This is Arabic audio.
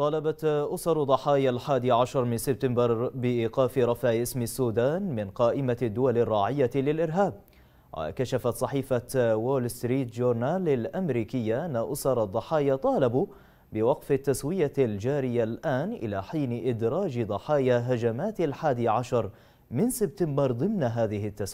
طالبت أسر ضحايا الحادي عشر من سبتمبر بإيقاف رفع اسم السودان من قائمة الدول الراعية للإرهاب وكشفت صحيفة وول ستريت جورنال الأمريكية أن أسر الضحايا طالبوا بوقف التسوية الجارية الآن إلى حين إدراج ضحايا هجمات الحادي عشر من سبتمبر ضمن هذه التسوية